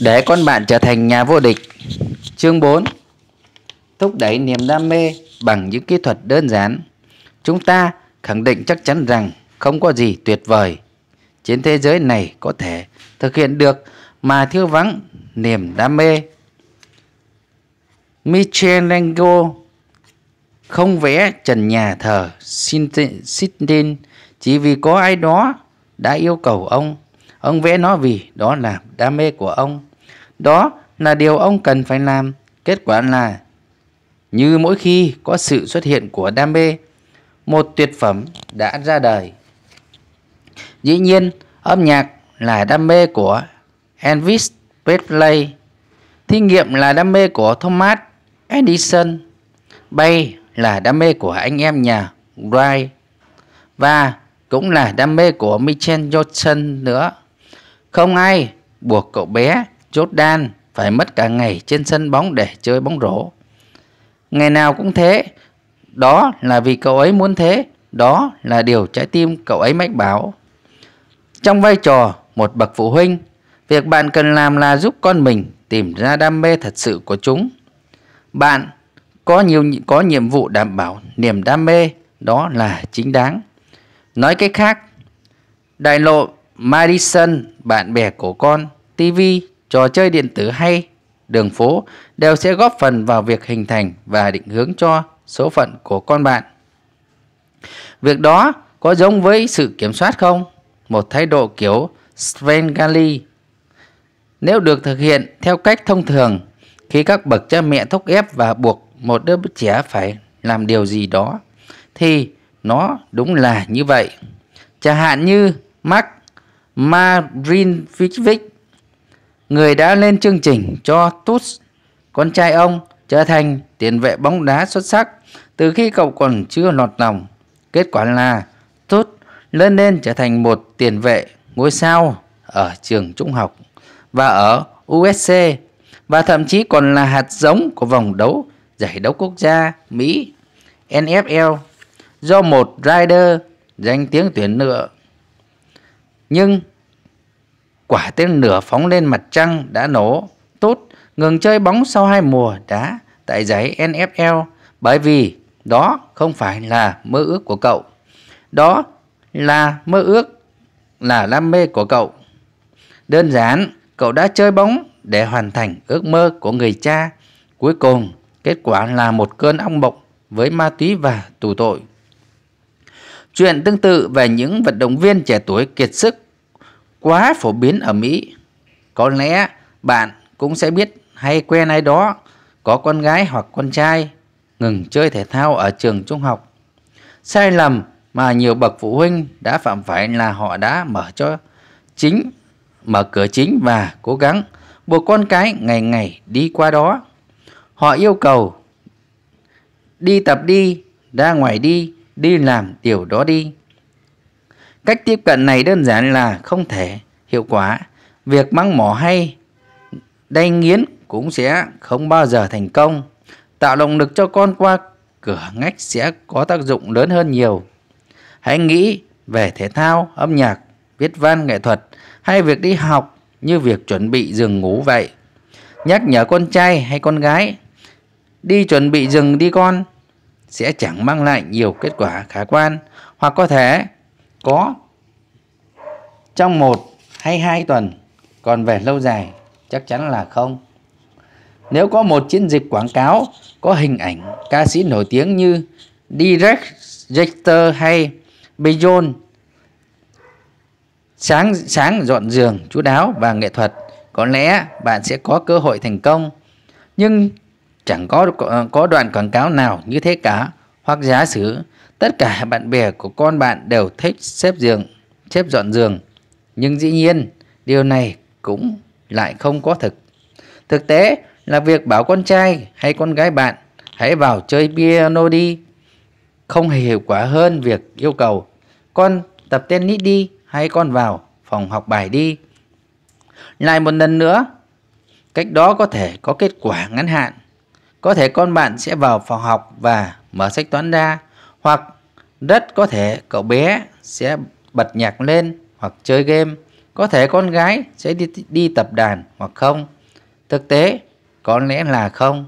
Để con bạn trở thành nhà vô địch Chương 4 Thúc đẩy niềm đam mê bằng những kỹ thuật đơn giản Chúng ta khẳng định chắc chắn rằng không có gì tuyệt vời Trên thế giới này có thể thực hiện được mà thiếu vắng niềm đam mê Michelangelo không vẽ trần nhà thờ Sistine chỉ vì có ai đó đã yêu cầu ông Ông vẽ nó vì đó là đam mê của ông. Đó là điều ông cần phải làm. Kết quả là như mỗi khi có sự xuất hiện của đam mê, một tuyệt phẩm đã ra đời. Dĩ nhiên, âm nhạc là đam mê của Elvis Presley, thí nghiệm là đam mê của Thomas Edison, bay là đam mê của anh em nhà Wright và cũng là đam mê của Michael Johnson nữa. Không ai buộc cậu bé Jordan phải mất cả ngày trên sân bóng để chơi bóng rổ. Ngày nào cũng thế, đó là vì cậu ấy muốn thế, đó là điều trái tim cậu ấy mách bảo. Trong vai trò một bậc phụ huynh, việc bạn cần làm là giúp con mình tìm ra đam mê thật sự của chúng. Bạn có nhiều có nhiệm vụ đảm bảo niềm đam mê đó là chính đáng. Nói cách khác, đại lộ Madison, bạn bè của con, TV, trò chơi điện tử hay đường phố đều sẽ góp phần vào việc hình thành và định hướng cho số phận của con bạn. Việc đó có giống với sự kiểm soát không? Một thái độ kiểu Svengali. Nếu được thực hiện theo cách thông thường, khi các bậc cha mẹ thúc ép và buộc một đứa trẻ phải làm điều gì đó, thì nó đúng là như vậy. Chẳng hạn như Mark Marinvic, người đã lên chương trình cho Tuts, con trai ông, trở thành tiền vệ bóng đá xuất sắc từ khi cậu còn chưa lọt lòng. Kết quả là Tuts lớn lên trở thành một tiền vệ ngôi sao ở trường trung học và ở USC và thậm chí còn là hạt giống của vòng đấu giải đấu quốc gia Mỹ NFL do một rider danh tiếng tuyển lựa nhưng quả tên lửa phóng lên mặt trăng đã nổ tốt ngừng chơi bóng sau hai mùa đá tại giải NFL bởi vì đó không phải là mơ ước của cậu. Đó là mơ ước là đam mê của cậu. Đơn giản, cậu đã chơi bóng để hoàn thành ước mơ của người cha. Cuối cùng, kết quả là một cơn ong bộc với ma túy và tù tội. Chuyện tương tự về những vận động viên trẻ tuổi kiệt sức quá phổ biến ở Mỹ. Có lẽ bạn cũng sẽ biết hay quen ai đó có con gái hoặc con trai ngừng chơi thể thao ở trường trung học. Sai lầm mà nhiều bậc phụ huynh đã phạm phải là họ đã mở cho chính mở cửa chính và cố gắng buộc con cái ngày ngày đi qua đó. Họ yêu cầu đi tập đi, ra ngoài đi, đi làm điều đó đi. Cách tiếp cận này đơn giản là không thể hiệu quả. Việc mắng mỏ hay đay nghiến cũng sẽ không bao giờ thành công. Tạo động lực cho con qua cửa ngách sẽ có tác dụng lớn hơn nhiều. Hãy nghĩ về thể thao, âm nhạc, viết văn, nghệ thuật hay việc đi học như việc chuẩn bị giường ngủ vậy. Nhắc nhở con trai hay con gái đi chuẩn bị giường đi con sẽ chẳng mang lại nhiều kết quả khả quan hoặc có thể có trong một hay hai tuần còn về lâu dài chắc chắn là không nếu có một chiến dịch quảng cáo có hình ảnh ca sĩ nổi tiếng như Direct Jester hay Beyond sáng sáng dọn giường chú đáo và nghệ thuật có lẽ bạn sẽ có cơ hội thành công nhưng Chẳng có có đoạn quảng cáo nào như thế cả. Hoặc giả sử tất cả bạn bè của con bạn đều thích xếp giường, xếp dọn giường. Nhưng dĩ nhiên, điều này cũng lại không có thực. Thực tế là việc bảo con trai hay con gái bạn hãy vào chơi piano đi không hề hiệu quả hơn việc yêu cầu con tập tennis đi hay con vào phòng học bài đi. Lại một lần nữa, cách đó có thể có kết quả ngắn hạn có thể con bạn sẽ vào phòng học và mở sách toán ra hoặc rất có thể cậu bé sẽ bật nhạc lên hoặc chơi game. Có thể con gái sẽ đi, đi tập đàn hoặc không. Thực tế, có lẽ là không.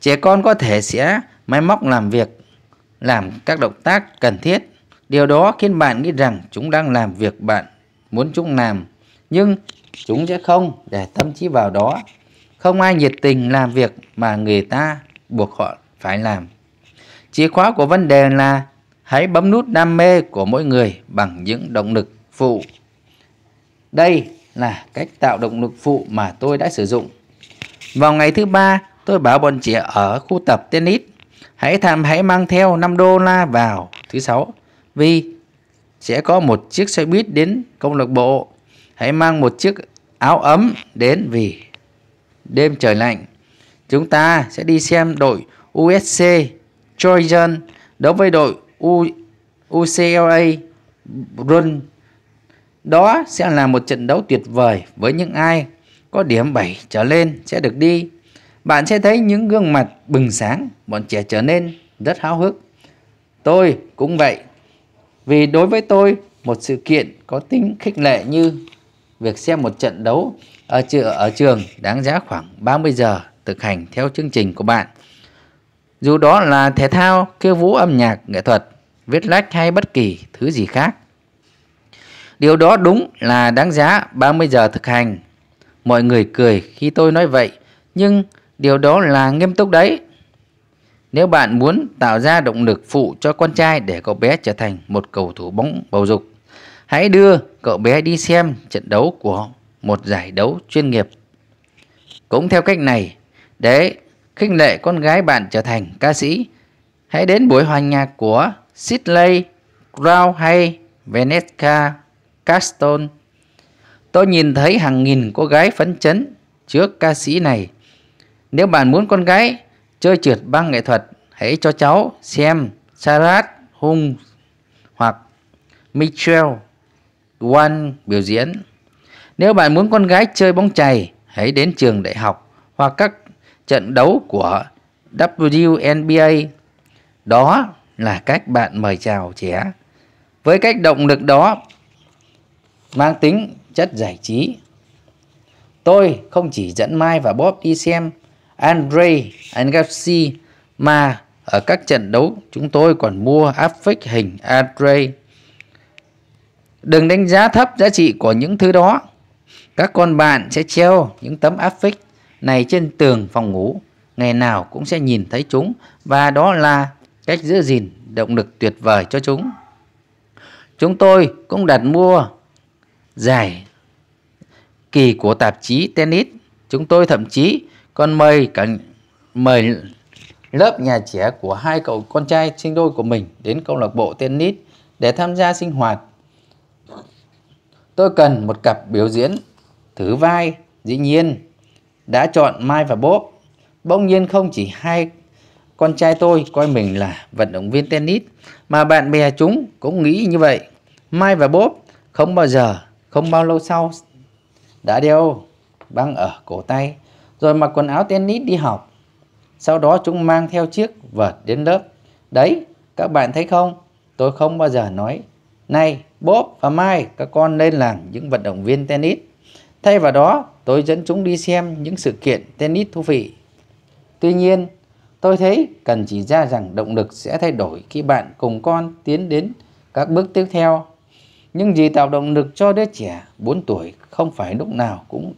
Trẻ con có thể sẽ máy móc làm việc, làm các động tác cần thiết. Điều đó khiến bạn nghĩ rằng chúng đang làm việc bạn muốn chúng làm, nhưng chúng sẽ không để tâm trí vào đó. Không ai nhiệt tình làm việc mà người ta buộc họ phải làm. Chìa khóa của vấn đề là hãy bấm nút đam mê của mỗi người bằng những động lực phụ. Đây là cách tạo động lực phụ mà tôi đã sử dụng. Vào ngày thứ ba, tôi bảo bọn trẻ ở khu tập tennis hãy tham hãy mang theo 5 đô la vào thứ sáu vì sẽ có một chiếc xe buýt đến câu lạc bộ. Hãy mang một chiếc áo ấm đến vì đêm trời lạnh. Chúng ta sẽ đi xem đội USC Trojan đấu với đội U UCLA Brun. Đó sẽ là một trận đấu tuyệt vời với những ai có điểm 7 trở lên sẽ được đi. Bạn sẽ thấy những gương mặt bừng sáng, bọn trẻ trở nên rất háo hức. Tôi cũng vậy. Vì đối với tôi, một sự kiện có tính khích lệ như việc xem một trận đấu ở, ở trường đáng giá khoảng 30 giờ thực hành theo chương trình của bạn. Dù đó là thể thao, khiêu vũ âm nhạc, nghệ thuật, viết lách hay bất kỳ thứ gì khác. Điều đó đúng là đáng giá 30 giờ thực hành. Mọi người cười khi tôi nói vậy, nhưng điều đó là nghiêm túc đấy. Nếu bạn muốn tạo ra động lực phụ cho con trai để cậu bé trở thành một cầu thủ bóng bầu dục, hãy đưa cậu bé đi xem trận đấu của một giải đấu chuyên nghiệp. Cũng theo cách này, để khinh lệ con gái bạn trở thành ca sĩ, hãy đến buổi hòa nhạc của Sidley, Crow hay Venetka Caston. Tôi nhìn thấy hàng nghìn cô gái phấn chấn trước ca sĩ này. Nếu bạn muốn con gái chơi trượt băng nghệ thuật, hãy cho cháu xem Sarat Hung hoặc Michel Wan biểu diễn. Nếu bạn muốn con gái chơi bóng chày, hãy đến trường đại học hoặc các trận đấu của WNBA. Đó là cách bạn mời chào trẻ. Với cách động lực đó mang tính chất giải trí. Tôi không chỉ dẫn Mai và Bob đi xem Andre Agassi mà ở các trận đấu chúng tôi còn mua áp phích hình Andre. Đừng đánh giá thấp giá trị của những thứ đó. Các con bạn sẽ treo những tấm áp phích này trên tường phòng ngủ, ngày nào cũng sẽ nhìn thấy chúng và đó là cách giữ gìn động lực tuyệt vời cho chúng. Chúng tôi cũng đặt mua giải kỳ của tạp chí tennis. Chúng tôi thậm chí còn mời cả mời lớp nhà trẻ của hai cậu con trai sinh đôi của mình đến câu lạc bộ tennis để tham gia sinh hoạt. Tôi cần một cặp biểu diễn thử vai, dĩ nhiên, đã chọn Mai và Bob. Bỗng nhiên không chỉ hai con trai tôi coi mình là vận động viên tennis, mà bạn bè chúng cũng nghĩ như vậy. Mai và Bob không bao giờ, không bao lâu sau đã đeo băng ở cổ tay, rồi mặc quần áo tennis đi học. Sau đó chúng mang theo chiếc vợt đến lớp. Đấy, các bạn thấy không? Tôi không bao giờ nói, này, Bob và Mai, các con nên làm những vận động viên tennis. Thay vào đó, tôi dẫn chúng đi xem những sự kiện tennis thú vị. Tuy nhiên, tôi thấy cần chỉ ra rằng động lực sẽ thay đổi khi bạn cùng con tiến đến các bước tiếp theo. Nhưng gì tạo động lực cho đứa trẻ 4 tuổi không phải lúc nào cũng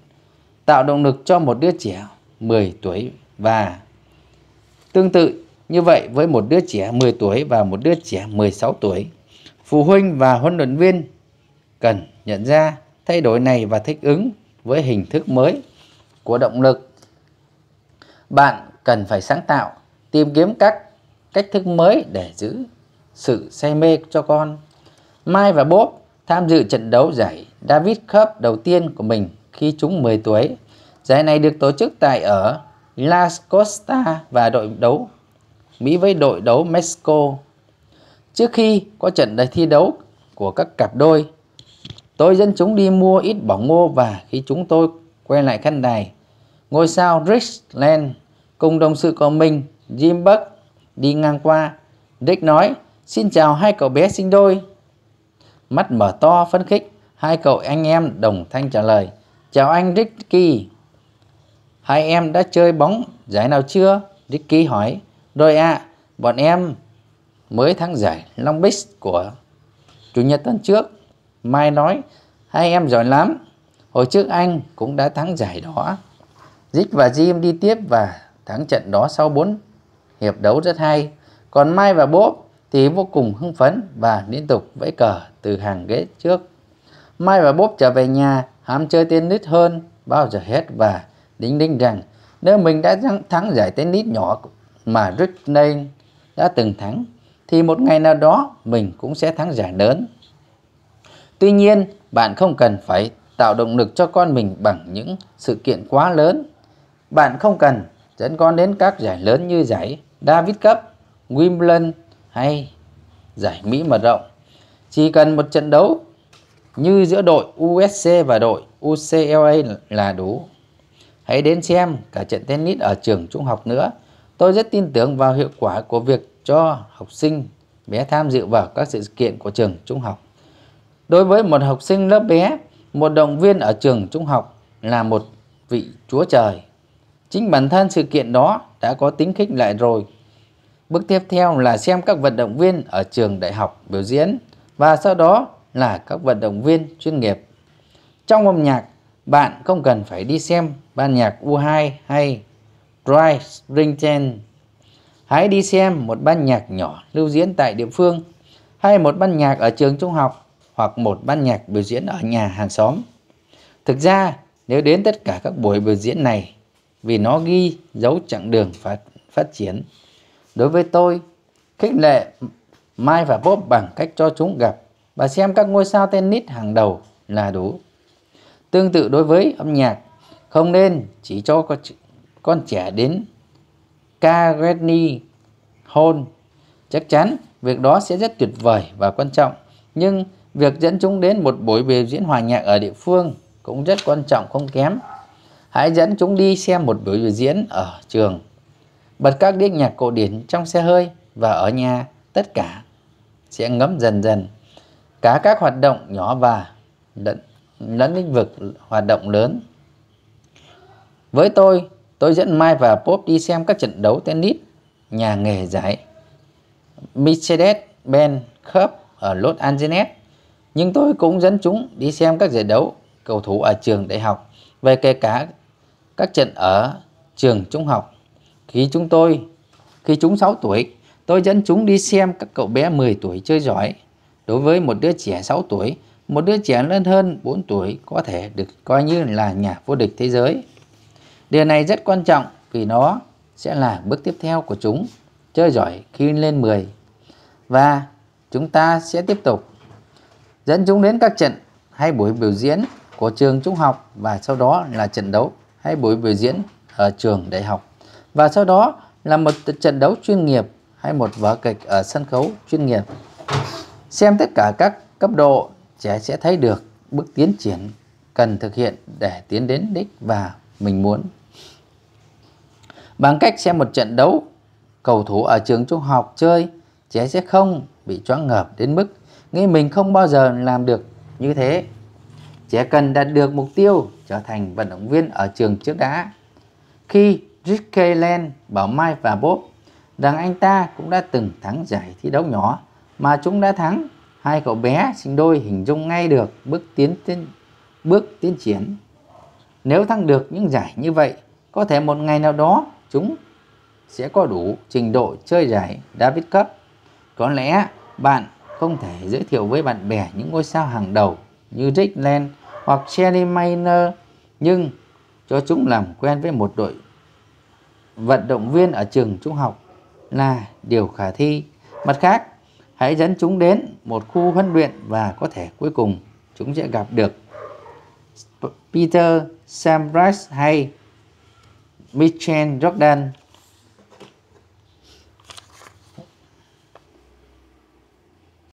tạo động lực cho một đứa trẻ 10 tuổi và tương tự như vậy với một đứa trẻ 10 tuổi và một đứa trẻ 16 tuổi, phụ huynh và huấn luyện viên cần nhận ra Thay đổi này và thích ứng với hình thức mới của động lực. Bạn cần phải sáng tạo, tìm kiếm các cách thức mới để giữ sự say mê cho con. Mai và Bob tham dự trận đấu giải David Cup đầu tiên của mình khi chúng 10 tuổi. Giải này được tổ chức tại ở Las Costa và đội đấu Mỹ với đội đấu Mexico. Trước khi có trận thi đấu của các cặp đôi Tôi dẫn chúng đi mua ít bỏ ngô và khi chúng tôi quay lại khăn đài, ngôi sao Richland cùng đồng sự của mình Jim Buck đi ngang qua. Dick nói, xin chào hai cậu bé sinh đôi. Mắt mở to phấn khích, hai cậu anh em đồng thanh trả lời, chào anh Ricky. Hai em đã chơi bóng giải nào chưa? Ricky hỏi, Đôi ạ, à, bọn em mới thắng giải Long Beach của Chủ nhật tuần trước Mai nói, hai em giỏi lắm, hồi trước anh cũng đã thắng giải đó. Dích và Jim đi tiếp và thắng trận đó sau 4 hiệp đấu rất hay. Còn Mai và Bob thì vô cùng hưng phấn và liên tục vẫy cờ từ hàng ghế trước. Mai và Bob trở về nhà ham chơi tennis hơn bao giờ hết và đính đinh rằng nếu mình đã thắng giải tennis nhỏ mà Rick Lane đã từng thắng thì một ngày nào đó mình cũng sẽ thắng giải lớn. Tuy nhiên, bạn không cần phải tạo động lực cho con mình bằng những sự kiện quá lớn. Bạn không cần dẫn con đến các giải lớn như giải David Cup, Wimbledon hay giải Mỹ mở rộng. Chỉ cần một trận đấu như giữa đội USC và đội UCLA là đủ. Hãy đến xem cả trận tennis ở trường trung học nữa. Tôi rất tin tưởng vào hiệu quả của việc cho học sinh bé tham dự vào các sự kiện của trường trung học. Đối với một học sinh lớp bé, một động viên ở trường trung học là một vị chúa trời. Chính bản thân sự kiện đó đã có tính khích lại rồi. Bước tiếp theo là xem các vận động viên ở trường đại học biểu diễn và sau đó là các vận động viên chuyên nghiệp. Trong âm nhạc, bạn không cần phải đi xem ban nhạc U2 hay Dry Springton. Hãy đi xem một ban nhạc nhỏ lưu diễn tại địa phương hay một ban nhạc ở trường trung học hoặc một ban nhạc biểu diễn ở nhà hàng xóm. Thực ra, nếu đến tất cả các buổi biểu diễn này, vì nó ghi dấu chặng đường phát, phát triển. Đối với tôi, khích lệ Mai và Bob bằng cách cho chúng gặp và xem các ngôi sao tennis hàng đầu là đủ. Tương tự đối với âm nhạc, không nên chỉ cho con, con trẻ đến Carnegie Hall. Chắc chắn việc đó sẽ rất tuyệt vời và quan trọng, nhưng Việc dẫn chúng đến một buổi biểu diễn hòa nhạc ở địa phương cũng rất quan trọng không kém. Hãy dẫn chúng đi xem một buổi biểu diễn ở trường. Bật các điếc nhạc cổ điển trong xe hơi và ở nhà tất cả sẽ ngấm dần dần cả các hoạt động nhỏ và lẫn, lẫn lĩnh vực hoạt động lớn. Với tôi, tôi dẫn Mai và Pop đi xem các trận đấu tennis nhà nghề giải Mercedes-Benz Cup ở Los Angeles nhưng tôi cũng dẫn chúng đi xem các giải đấu cầu thủ ở trường đại học về kể cả các trận ở trường trung học. Khi chúng tôi, khi chúng 6 tuổi, tôi dẫn chúng đi xem các cậu bé 10 tuổi chơi giỏi. Đối với một đứa trẻ 6 tuổi, một đứa trẻ lớn hơn 4 tuổi có thể được coi như là nhà vô địch thế giới. Điều này rất quan trọng vì nó sẽ là bước tiếp theo của chúng, chơi giỏi khi lên 10. Và chúng ta sẽ tiếp tục dẫn chúng đến các trận hay buổi biểu diễn của trường trung học và sau đó là trận đấu hay buổi biểu diễn ở trường đại học và sau đó là một trận đấu chuyên nghiệp hay một vở kịch ở sân khấu chuyên nghiệp. Xem tất cả các cấp độ, trẻ sẽ thấy được bước tiến triển cần thực hiện để tiến đến đích và mình muốn. Bằng cách xem một trận đấu, cầu thủ ở trường trung học chơi, trẻ sẽ không bị choáng ngợp đến mức nghĩ mình không bao giờ làm được như thế chỉ cần đạt được mục tiêu trở thành vận động viên ở trường trước đã khi Rick Land bảo Mike và Bob rằng anh ta cũng đã từng thắng giải thi đấu nhỏ mà chúng đã thắng hai cậu bé sinh đôi hình dung ngay được bước tiến tiến bước tiến triển nếu thắng được những giải như vậy có thể một ngày nào đó chúng sẽ có đủ trình độ chơi giải David Cup có lẽ bạn không thể giới thiệu với bạn bè những ngôi sao hàng đầu như Rick Land hoặc Cherry Miner nhưng cho chúng làm quen với một đội vận động viên ở trường trung học là điều khả thi. Mặt khác, hãy dẫn chúng đến một khu huấn luyện và có thể cuối cùng chúng sẽ gặp được Peter Sampras hay Michael Jordan